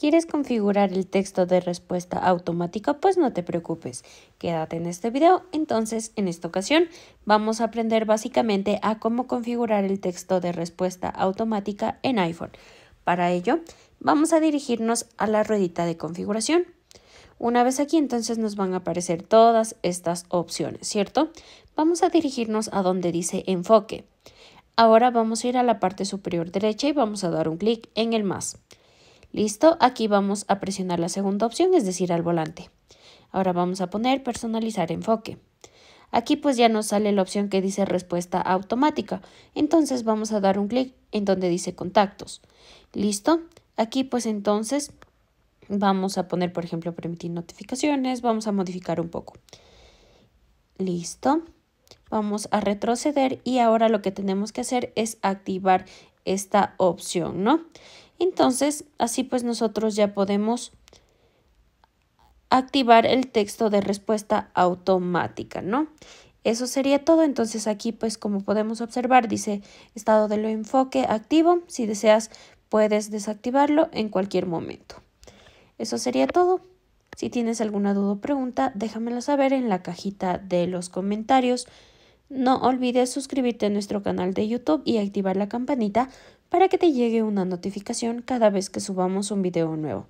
¿Quieres configurar el texto de respuesta automática? Pues no te preocupes, quédate en este video. Entonces, en esta ocasión vamos a aprender básicamente a cómo configurar el texto de respuesta automática en iPhone. Para ello, vamos a dirigirnos a la ruedita de configuración. Una vez aquí, entonces nos van a aparecer todas estas opciones, ¿cierto? Vamos a dirigirnos a donde dice enfoque. Ahora vamos a ir a la parte superior derecha y vamos a dar un clic en el más. Listo, aquí vamos a presionar la segunda opción, es decir, al volante. Ahora vamos a poner personalizar enfoque. Aquí pues ya nos sale la opción que dice respuesta automática. Entonces vamos a dar un clic en donde dice contactos. Listo. Aquí pues entonces vamos a poner, por ejemplo, permitir notificaciones. Vamos a modificar un poco. Listo. Vamos a retroceder y ahora lo que tenemos que hacer es activar esta opción, ¿no? Entonces, así pues nosotros ya podemos activar el texto de respuesta automática, ¿no? Eso sería todo. Entonces aquí pues como podemos observar dice estado de lo enfoque activo. Si deseas puedes desactivarlo en cualquier momento. Eso sería todo. Si tienes alguna duda o pregunta, déjamelo saber en la cajita de los comentarios. No olvides suscribirte a nuestro canal de YouTube y activar la campanita para que te llegue una notificación cada vez que subamos un video nuevo.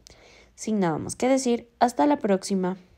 Sin nada más que decir, hasta la próxima.